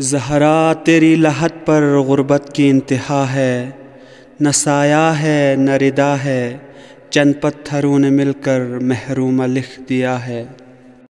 जहरा तेरी लहत पर गुरबत की इंतहा है न साया है न रिदा है चंद पत्थरों ने मिलकर महरूमा लिख दिया है